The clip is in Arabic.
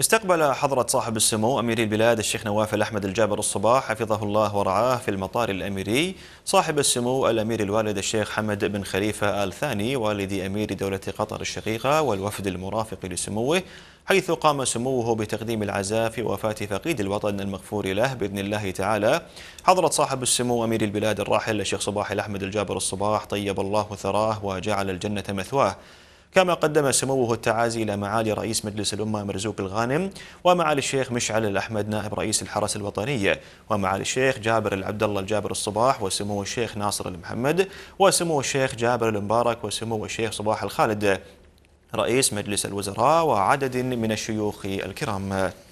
استقبل حضرة صاحب السمو أمير البلاد الشيخ نواف الأحمد الجابر الصباح حفظه الله ورعاه في المطار الأميري صاحب السمو الأمير الوالد الشيخ حمد بن خليفة آل ثاني والد أمير دولة قطر الشقيقة والوفد المرافق لسموه حيث قام سموه بتقديم العزاء في وفاة فقيد الوطن المغفور له بإذن الله تعالى حضرة صاحب السمو أمير البلاد الراحل الشيخ صباح الأحمد الجابر الصباح طيب الله ثراه وجعل الجنة مثواه كما قدم سموه التعازي إلى معالي رئيس مجلس الأمة مرزوق الغانم ومعالي الشيخ مشعل الأحمد نائب رئيس الحرس الوطنية ومعالي الشيخ جابر العبد الله الجابر الصباح وسمو الشيخ ناصر المحمد وسمو الشيخ جابر المبارك وسمو الشيخ صباح الخالد رئيس مجلس الوزراء وعدد من الشيوخ الكرام